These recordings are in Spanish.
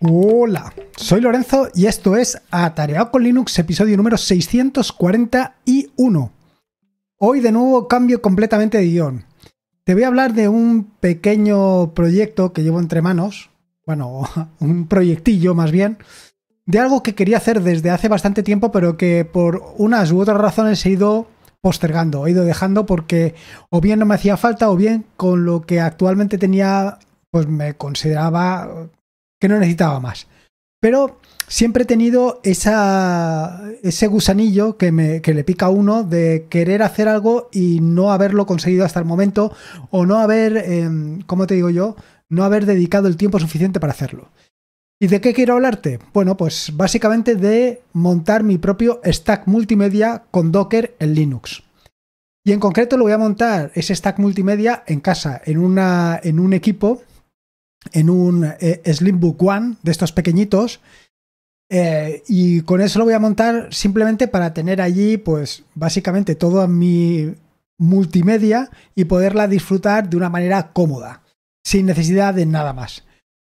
Hola, soy Lorenzo y esto es Atareado con Linux, episodio número 641. Hoy de nuevo cambio completamente de guión. Te voy a hablar de un pequeño proyecto que llevo entre manos, bueno, un proyectillo más bien, de algo que quería hacer desde hace bastante tiempo, pero que por unas u otras razones he ido postergando, he ido dejando porque o bien no me hacía falta o bien con lo que actualmente tenía, pues me consideraba que no necesitaba más. Pero siempre he tenido esa, ese gusanillo que, me, que le pica a uno de querer hacer algo y no haberlo conseguido hasta el momento o no haber, como em, ¿cómo te digo yo? No haber dedicado el tiempo suficiente para hacerlo. ¿Y de qué quiero hablarte? Bueno, pues básicamente de montar mi propio stack multimedia con Docker en Linux. Y en concreto lo voy a montar ese stack multimedia en casa, en, una, en un equipo en un eh, Slimbook One de estos pequeñitos. Eh, y con eso lo voy a montar simplemente para tener allí, pues básicamente toda mi multimedia y poderla disfrutar de una manera cómoda, sin necesidad de nada más.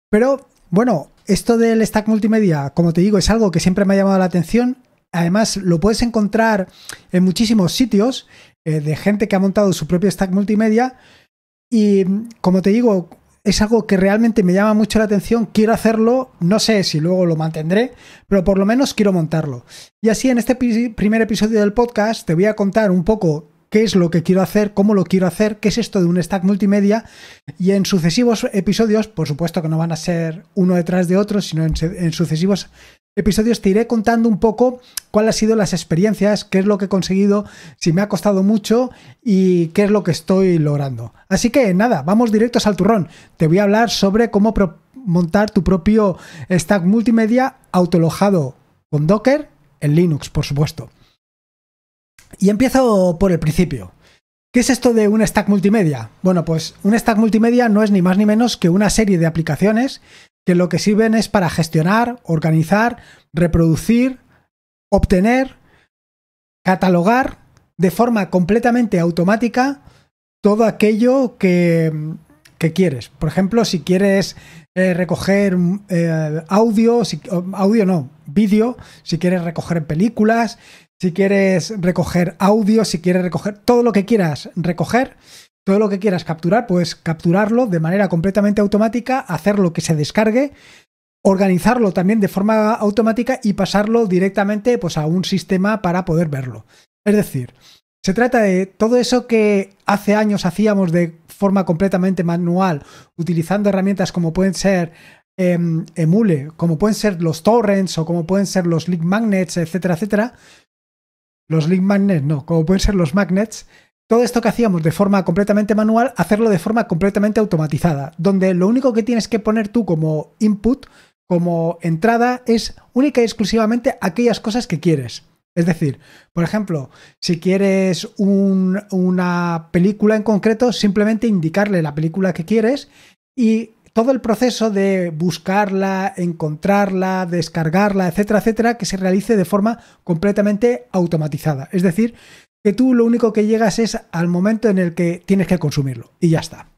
Pero bueno, esto del stack multimedia, como te digo, es algo que siempre me ha llamado la atención. Además, lo puedes encontrar en muchísimos sitios eh, de gente que ha montado su propio stack multimedia. Y como te digo, es algo que realmente me llama mucho la atención, quiero hacerlo, no sé si luego lo mantendré, pero por lo menos quiero montarlo. Y así en este primer episodio del podcast te voy a contar un poco qué es lo que quiero hacer, cómo lo quiero hacer, qué es esto de un stack multimedia y en sucesivos episodios, por supuesto que no van a ser uno detrás de otro, sino en, en sucesivos episodios te iré contando un poco cuáles han sido las experiencias, qué es lo que he conseguido, si me ha costado mucho y qué es lo que estoy logrando. Así que nada, vamos directos al turrón. Te voy a hablar sobre cómo montar tu propio stack multimedia autolojado con Docker en Linux, por supuesto. Y empiezo por el principio. ¿Qué es esto de un stack multimedia? Bueno, pues un stack multimedia no es ni más ni menos que una serie de aplicaciones que lo que sirven es para gestionar, organizar, reproducir, obtener, catalogar de forma completamente automática todo aquello que, quieres. Por ejemplo, si quieres eh, recoger eh, audio, si, audio no, vídeo, si quieres recoger películas, si quieres recoger audio, si quieres recoger todo lo que quieras recoger, todo lo que quieras capturar, puedes capturarlo de manera completamente automática, hacerlo que se descargue, organizarlo también de forma automática y pasarlo directamente pues, a un sistema para poder verlo. Es decir, se trata de todo eso que hace años hacíamos de forma completamente manual, utilizando herramientas como pueden ser em, Emule, como pueden ser los torrents o como pueden ser los link magnets, etcétera, etcétera. Los link magnets, no, como pueden ser los magnets, todo esto que hacíamos de forma completamente manual, hacerlo de forma completamente automatizada, donde lo único que tienes que poner tú como input, como entrada, es única y exclusivamente aquellas cosas que quieres. Es decir, por ejemplo, si quieres una película en concreto, simplemente indicarle la película que quieres y todo el proceso de buscarla, encontrarla, descargarla, etcétera, etcétera, que se realice de forma completamente automatizada. Es decir, que tú lo único que llegas es al momento en el que tienes que consumirlo y ya está.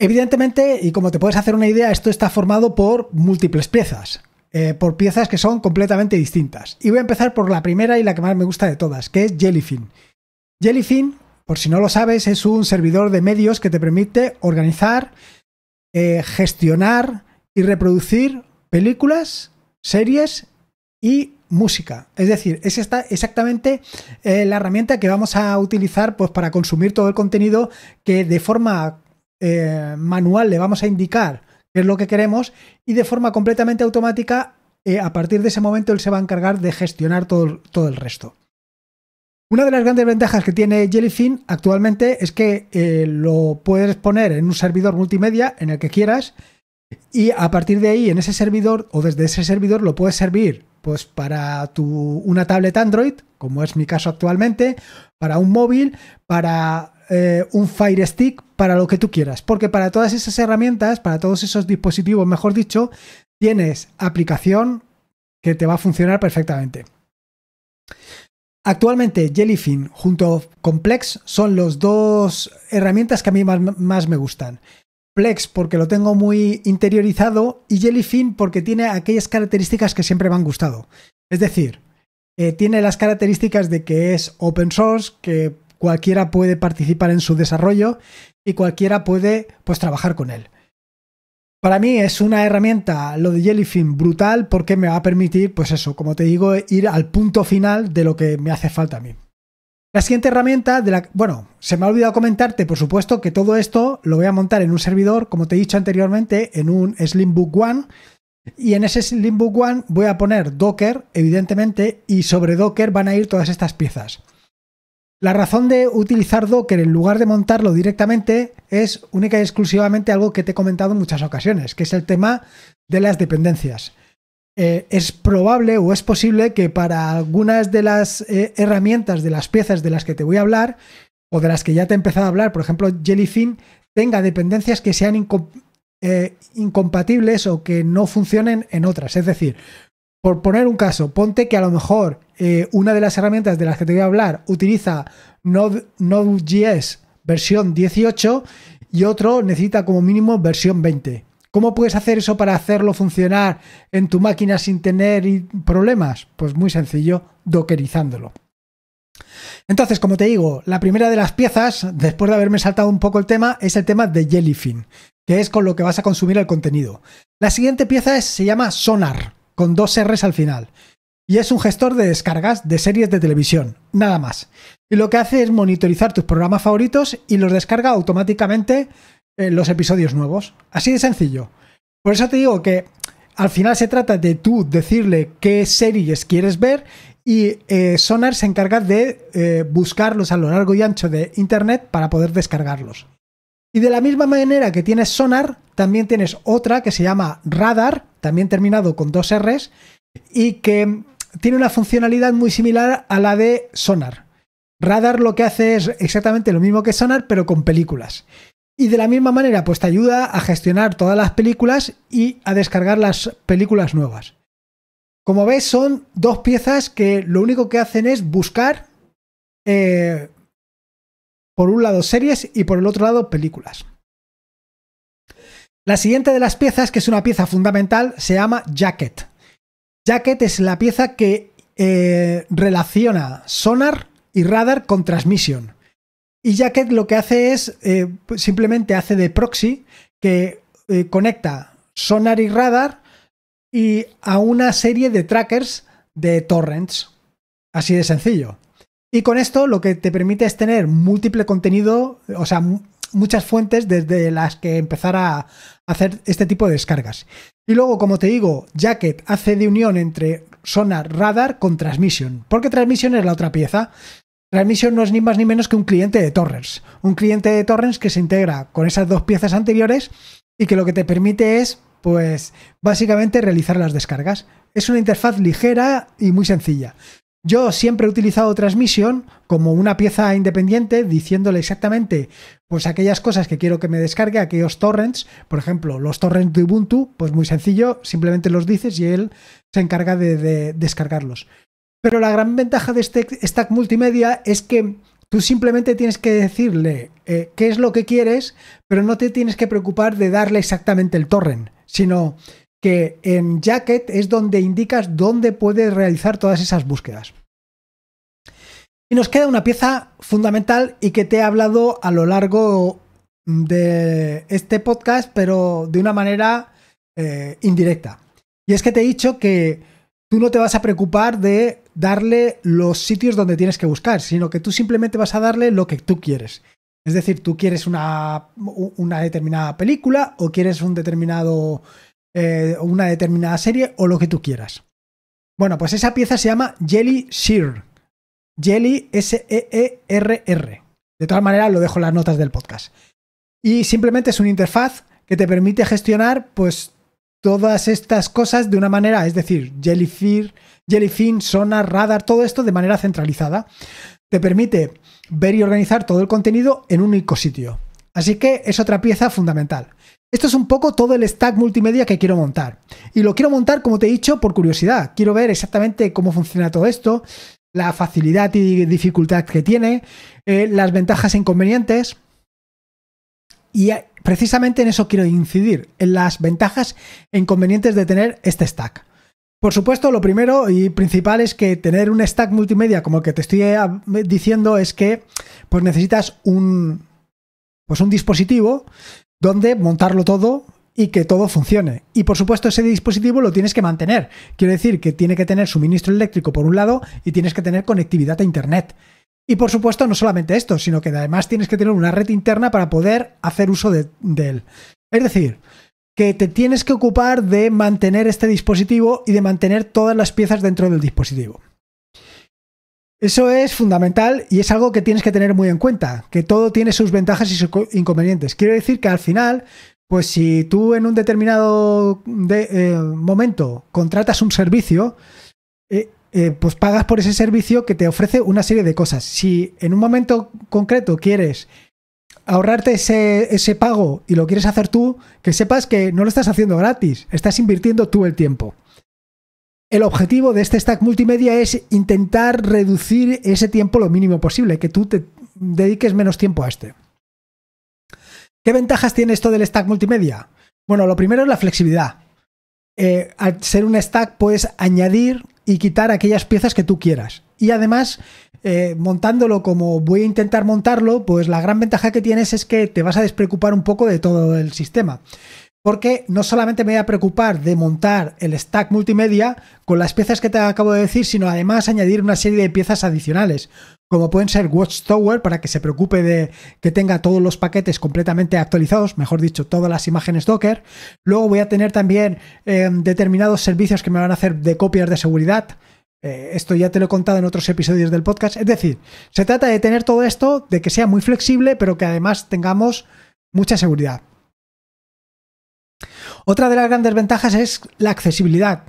Evidentemente, y como te puedes hacer una idea, esto está formado por múltiples piezas, eh, por piezas que son completamente distintas. Y voy a empezar por la primera y la que más me gusta de todas, que es Jellyfin. Jellyfin, por si no lo sabes, es un servidor de medios que te permite organizar, eh, gestionar y reproducir películas, series y música. Es decir, es esta exactamente eh, la herramienta que vamos a utilizar pues, para consumir todo el contenido que de forma eh, manual le vamos a indicar qué es lo que queremos y de forma completamente automática, eh, a partir de ese momento, él se va a encargar de gestionar todo, todo el resto. Una de las grandes ventajas que tiene Jellyfin actualmente es que lo puedes poner en un servidor multimedia en el que quieras y a partir de ahí en ese servidor o desde ese servidor lo puedes servir pues para una tablet Android, como es mi caso actualmente, para un móvil, para eh, un Fire Stick, para lo que tú quieras. Porque para todas esas herramientas, para todos esos dispositivos, mejor dicho, tienes aplicación que te va a funcionar perfectamente. Actualmente Jellyfin junto a Complex son las dos herramientas que a mí más me gustan porque lo tengo muy interiorizado y Jellyfin porque tiene aquellas características que siempre me han gustado. Es decir, eh, tiene las características de que es open source, que cualquiera puede participar en su desarrollo y cualquiera puede pues trabajar con él. Para mí es una herramienta, lo de Jellyfin, brutal porque me va a permitir, pues eso, como te digo, ir al punto final de lo que me hace falta a mí. La siguiente herramienta de la... Bueno, se me ha olvidado comentarte, por supuesto, que todo esto lo voy a montar en un servidor, como te he dicho anteriormente, en un Slimbook One. Y en ese Slimbook One voy a poner Docker, evidentemente, y sobre Docker van a ir todas estas piezas. La razón de utilizar Docker en lugar de montarlo directamente es única y exclusivamente algo que te he comentado en muchas ocasiones, que es el tema de las dependencias. Eh, es probable o es posible que para algunas de las eh, herramientas, de las piezas de las que te voy a hablar, o de las que ya te he empezado a hablar, por ejemplo, Jellyfin, tenga dependencias que sean eh, incompatibles o que no funcionen en otras. Es decir, por poner un caso, ponte que a lo mejor una de las herramientas de las que te voy a hablar utiliza Node.js versión 18 y otro necesita como mínimo versión 20. ¿Cómo puedes hacer eso para hacerlo funcionar en tu máquina sin tener problemas? Pues muy sencillo, dockerizándolo. Entonces, como te digo, la primera de las piezas, después de haberme saltado un poco el tema, es el tema de Jellyfin, que es con lo que vas a consumir el contenido. La siguiente pieza es, se llama Sonar, con dos Rs al final, y es un gestor de descargas de series de televisión, nada más. Y lo que hace es monitorizar tus programas favoritos y los descarga automáticamente eh, los episodios nuevos. Así de sencillo. Por eso te digo que al final se trata de tú decirle qué series quieres ver y eh, Sonar se encarga de eh, buscarlos a lo largo y ancho de Internet para poder descargarlos. Y de la misma manera que tienes Sonar, también tienes otra que se llama Radar, también terminado con dos Rs, y que tiene una funcionalidad muy similar a la de Sonar. Radar lo que hace es exactamente lo mismo que Sonar, pero con películas. Y de la misma manera, pues te ayuda a gestionar todas las películas y a descargar las películas nuevas. Como ves, son dos piezas que lo único que hacen es buscar, eh, por un lado, series y por el otro lado, películas. La siguiente de las piezas, que es una pieza fundamental, se llama Jacket. Jacket es la pieza que eh, relaciona sonar y radar con transmisión. Y Jacket lo que hace es, eh, pues simplemente hace de proxy que eh, conecta sonar y radar y a una serie de trackers de torrents. Así de sencillo. Y con esto lo que te permite es tener múltiple contenido, o sea, muchas fuentes desde las que empezar a hacer este tipo de descargas. Y luego, como te digo, Jacket hace de unión entre sonar, radar con transmission, porque transmission es la otra pieza. Transmission no es ni más ni menos que un cliente de torrents. Un cliente de torrents que se integra con esas dos piezas anteriores y que lo que te permite es, pues, básicamente realizar las descargas. Es una interfaz ligera y muy sencilla. Yo siempre he utilizado Transmission como una pieza independiente, diciéndole exactamente pues aquellas cosas que quiero que me descargue, aquellos torrents, por ejemplo, los torrents de Ubuntu, pues muy sencillo, simplemente los dices y él se encarga de descargarlos. Pero la gran ventaja de este stack multimedia es que tú simplemente tienes que decirle eh, qué es lo que quieres, pero no te tienes que preocupar de darle exactamente el torrent, sino que en Jacket es donde indicas dónde puedes realizar todas esas búsquedas. Y nos queda una pieza fundamental y que te he hablado a lo largo mm, de este podcast, pero de una manera eh, indirecta. Y es que te he dicho que tú no te vas a preocupar de darle los sitios donde tienes que buscar, sino que tú simplemente vas a darle lo que tú quieres. Es decir, tú quieres una, determinada película o quieres un determinado, eh, una determinada serie o lo que tú quieras. Bueno, pues esa pieza se llama Jelly Shear. Jelly S-E-E-R-R. -R. De todas maneras, lo dejo en las notas del podcast. Y simplemente es una interfaz que te permite gestionar pues todas estas cosas de una manera, es decir, Jellyfin, Jellyfin, Sonar, Radar, todo esto de manera centralizada. Te permite ver y organizar todo el contenido en un único sitio. Así que es otra pieza fundamental. Esto es un poco todo el stack multimedia que quiero montar. Y lo quiero montar, como te he dicho, por curiosidad. Quiero ver exactamente cómo funciona todo esto, la facilidad y dificultad que tiene, eh, las ventajas e inconvenientes. Y precisamente en eso quiero incidir, en las ventajas e inconvenientes de tener este stack. Por supuesto, lo primero y principal es que tener un stack multimedia como el que te estoy eh, diciendo es que pues necesitas un pues un dispositivo donde montarlo todo y que todo funcione. Y por supuesto ese dispositivo lo tienes que mantener. Quiero decir que tiene que tener suministro eléctrico por un lado y tienes que tener conectividad a internet. Y por supuesto, no solamente esto, sino que además tienes que tener una red interna para poder hacer uso de, él. Es decir, que te tienes que ocupar de mantener este dispositivo y de mantener todas las piezas dentro del dispositivo. Eso es fundamental y es algo que tienes que tener muy en cuenta, que todo tiene sus ventajas y sus inconvenientes. Quiero decir que al final, pues si tú en un determinado eh, momento contratas un servicio, eh, eh, pues pagas por ese servicio que te ofrece una serie de cosas. Si en un momento concreto quieres ahorrarte ese, pago y lo quieres hacer tú, que sepas que no lo estás haciendo gratis, estás invirtiendo tú el tiempo. El objetivo de este stack multimedia es intentar reducir ese tiempo lo mínimo posible, que tú te dediques menos tiempo a este. ¿Qué ventajas tiene esto del stack multimedia? Bueno, lo primero es la flexibilidad. Eh, al ser un stack puedes añadir y quitar aquellas piezas que tú quieras. Y además, eh, montándolo como voy a intentar montarlo, pues la gran ventaja que tienes es que te vas a despreocupar un poco de todo el sistema. Porque no solamente me voy a preocupar de montar el stack multimedia con las piezas que te acabo de decir, sino además añadir una serie de piezas adicionales, como pueden ser Watchtower para que se preocupe de que tenga todos los paquetes completamente actualizados, mejor dicho, todas las imágenes Docker. Luego voy a tener también em, determinados servicios que me van a hacer de copias de seguridad. Eh, esto ya te lo he contado en otros episodios del podcast. Es decir, se trata de tener todo esto, de que sea muy flexible, pero que además tengamos mucha seguridad. Otra de las grandes ventajas es la accesibilidad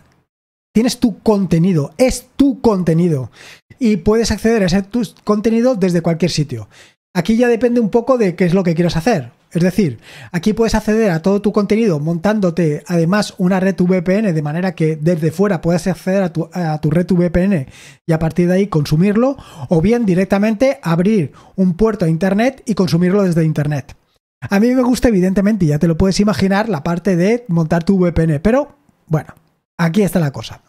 tienes tu contenido, es tu contenido. Y puedes acceder a ese tu contenido desde cualquier sitio. Aquí ya depende un poco de qué es lo que quieras hacer. Es decir, aquí puedes acceder a todo tu contenido montándote además una red VPN de manera que desde fuera puedas acceder a tu, a tu red VPN y a partir de ahí consumirlo o bien directamente abrir un puerto a Internet y consumirlo desde Internet. A mí me gusta evidentemente, ya te lo puedes imaginar, la parte de montar tu VPN, pero bueno, Aquí está la cosa.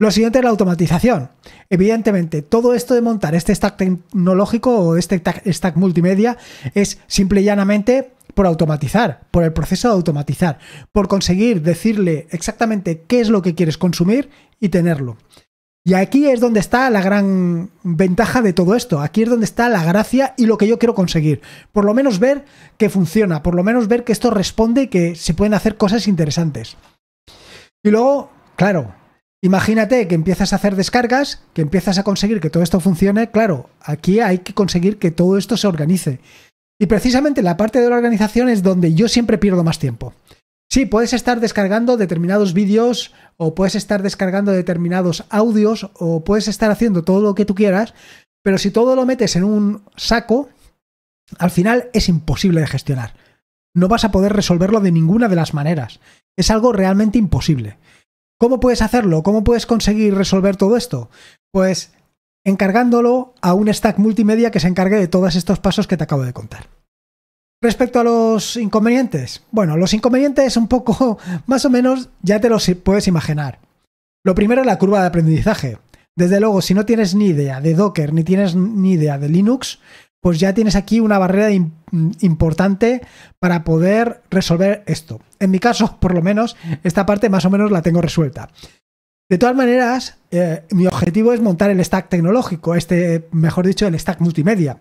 Lo siguiente es la automatización. Evidentemente, todo esto de montar este stack tecnológico o este stack multimedia es simple y llanamente por automatizar, por el proceso de automatizar, por conseguir decirle exactamente qué es lo que quieres consumir y tenerlo. Y aquí es donde está la gran ventaja de todo esto, aquí es donde está la gracia y lo que yo quiero conseguir. Por lo menos ver que funciona, por lo menos ver que esto responde y que se pueden hacer cosas interesantes. Y luego Claro, imagínate que empiezas a hacer descargas, que empiezas a conseguir que todo esto funcione. Claro, aquí hay que conseguir que todo esto se organice. Y precisamente la parte de la organización es donde yo siempre pierdo más tiempo. Sí, puedes estar descargando determinados vídeos o puedes estar descargando determinados audios o puedes estar haciendo todo lo que tú quieras, pero si todo lo metes en un saco, al final es imposible de gestionar. No vas a poder resolverlo de ninguna de las maneras. Es algo realmente imposible. ¿Cómo puedes hacerlo? ¿Cómo puedes conseguir resolver todo esto? Pues encargándolo a un stack multimedia que se encargue de todos estos pasos que te acabo de contar. Respecto a los inconvenientes, bueno, los inconvenientes un poco, más o menos, ya te los puedes imaginar. Lo primero es la curva de aprendizaje. Desde luego, si no tienes ni idea de Docker ni tienes ni idea de Linux, pues ya tienes aquí una barrera importante para poder resolver esto. En mi caso, por lo menos, esta parte más o menos la tengo resuelta. De todas maneras, eh, mi objetivo es montar el stack tecnológico, este, mejor dicho, el stack multimedia.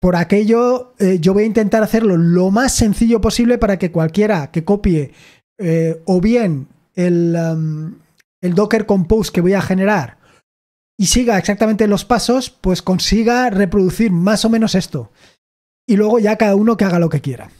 Por aquello, eh, yo voy a intentar hacerlo lo más sencillo posible para que cualquiera que copie eh, o bien um, el Docker Compose que voy a generar y siga exactamente los pasos, pues consiga reproducir más o menos esto. Y luego ya cada uno que haga lo que quiera.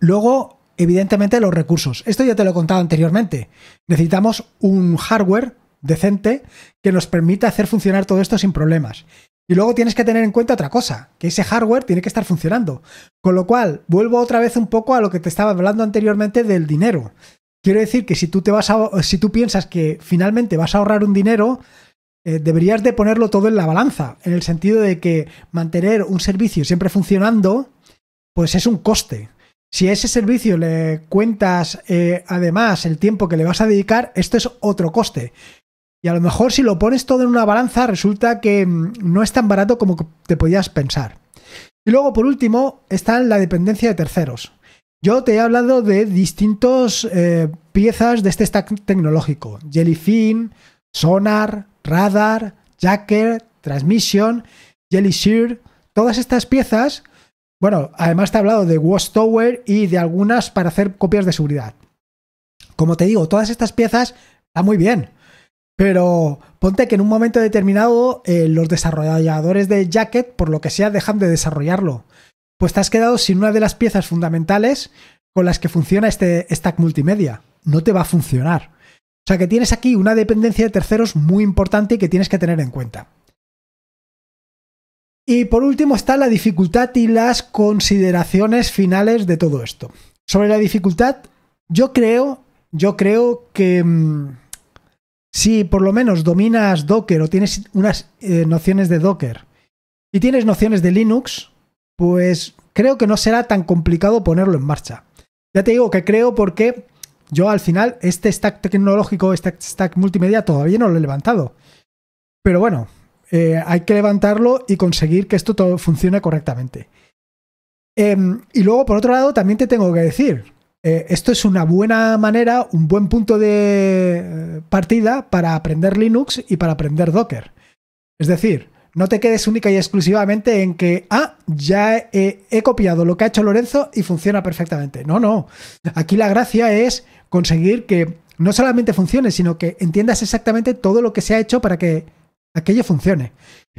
Luego, evidentemente, los recursos. Esto ya te lo he contado anteriormente. Necesitamos un hardware decente que nos permita hacer funcionar todo esto sin problemas. Y luego tienes que tener en cuenta otra cosa, que ese hardware tiene que estar funcionando. Con lo cual, vuelvo otra vez un poco a lo que te estaba hablando anteriormente del dinero. Quiero decir que si tú te vas a, si tú piensas que finalmente vas a ahorrar un dinero, eh, deberías de ponerlo todo en la balanza, en el sentido de que mantener un servicio siempre funcionando, pues es un coste. Si a ese servicio le cuentas eh, además el tiempo que le vas a dedicar, esto es otro coste. Y a lo mejor si lo pones todo en una balanza, resulta que mm, no es tan barato como te podías pensar. Y luego, por último, está la dependencia de terceros. Yo te he hablado de distintas eh, piezas de este stack tecnológico. Jellyfin, Sonar, Radar, Jacker, Transmission, Jelly todas estas piezas. Bueno, además te he hablado de Tower y de algunas para hacer copias de seguridad. Como te digo, todas estas piezas están muy bien. Pero ponte que en un momento determinado eh, los desarrolladores de Jacket, por lo que sea, dejan de desarrollarlo. Pues te has quedado sin una de las piezas fundamentales con las que funciona este stack multimedia. No te va a funcionar. O sea que tienes aquí una dependencia de terceros muy importante y que tienes que tener en cuenta. Y por último está la dificultad y las consideraciones finales de todo esto. Sobre la dificultad, yo creo, yo creo que mm, si por lo menos dominas Docker o tienes unas eh, nociones de Docker y tienes nociones de Linux, pues creo que no será tan complicado ponerlo en marcha. Ya te digo que creo porque yo al final, este stack tecnológico, este stack multimedia, todavía no lo he levantado. Pero bueno, eh, hay que levantarlo y conseguir que esto todo funcione correctamente. Em, y luego, por otro lado, también te tengo que decir, eh, esto es una buena manera, un buen punto de eh, partida para aprender Linux y para aprender Docker. Es decir, no te quedes única y exclusivamente en que, ah, ya he, copiado lo que ha hecho Lorenzo y funciona perfectamente. No, no. Aquí la gracia es conseguir que no solamente funcione, sino que entiendas exactamente todo lo que se ha hecho para que aquello funcione.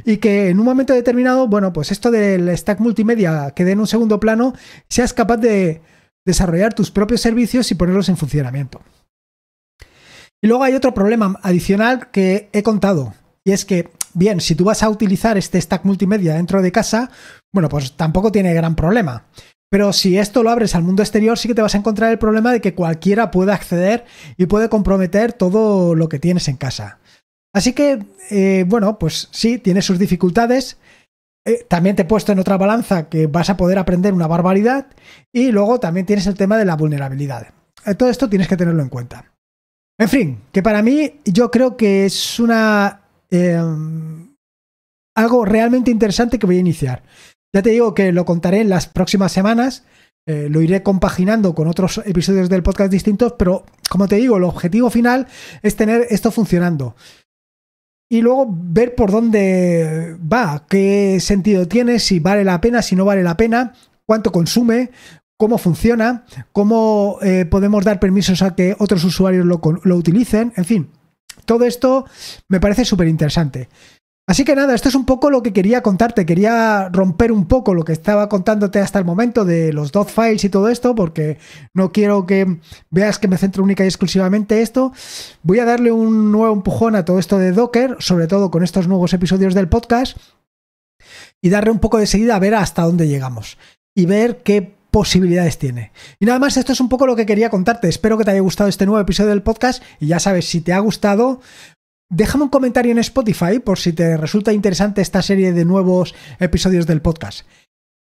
Y que en un momento determinado, bueno, pues esto del stack multimedia quede en un segundo plano, seas capaz de desarrollar tus propios servicios y ponerlos en funcionamiento. Y luego hay otro problema adicional que he contado, y es que, bien, si tú vas a utilizar este stack multimedia dentro de casa, bueno, pues tampoco tiene gran problema. Pero si esto lo abres al mundo exterior, sí que te vas a encontrar el problema de que cualquiera puede acceder y puede comprometer todo lo que tienes en casa. Así que, eh, bueno, pues sí, tiene sus dificultades. Eh, también te he puesto en otra balanza que vas a poder aprender una barbaridad. Y luego también tienes el tema de la vulnerabilidad. Eh, todo esto tienes que tenerlo en cuenta. En fin, que para mí yo creo que es una algo realmente interesante que voy a iniciar. Ya te digo que lo contaré en las próximas semanas. Eh, lo iré compaginando con otros episodios del podcast distintos, pero como te digo, el objetivo final es tener esto funcionando. Y luego ver por dónde va, qué sentido tiene, si vale la pena, si no vale la pena, cuánto consume, cómo funciona, cómo eh, podemos dar permisos a que otros usuarios lo, lo utilicen, en fin. Todo esto me parece súper interesante. Así que nada, esto es un poco lo que quería contarte. Quería romper un poco lo que estaba contándote hasta el momento de los dot files y todo esto, porque no quiero que veas que me centro única y exclusivamente esto. Voy a darle un nuevo empujón a todo esto de Docker, sobre todo con estos nuevos episodios del podcast, y darle un poco de seguida a ver hasta dónde llegamos y ver qué posibilidades tiene. Y nada más, esto es un poco lo que quería contarte. Espero que te haya gustado este nuevo episodio del podcast y ya sabes, si te ha gustado, Déjame un comentario en Spotify por si te resulta interesante esta serie de nuevos episodios del podcast.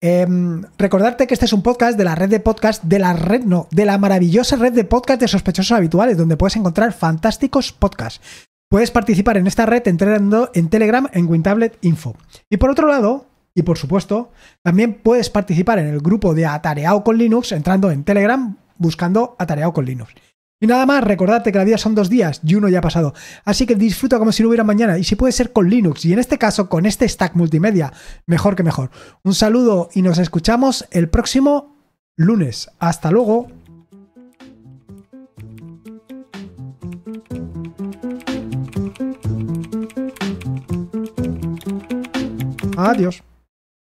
Em, recordarte que este es un podcast de la red de podcast, de la red, no, de la maravillosa red de podcast de sospechosos habituales, donde puedes encontrar fantásticos podcasts. Puedes participar en esta red entrando en Telegram en Wintablet Info. Y por otro lado, y por supuesto, también puedes participar en el grupo de Atareado con Linux entrando en Telegram buscando Atareado con Linux. Y nada más, recordarte que la vida son dos días y uno ya ha pasado. Así que disfruta como si no hubiera mañana y si puede ser con Linux y en este caso con este stack multimedia, mejor que mejor. Un saludo y nos escuchamos el próximo lunes. Hasta luego. Adiós.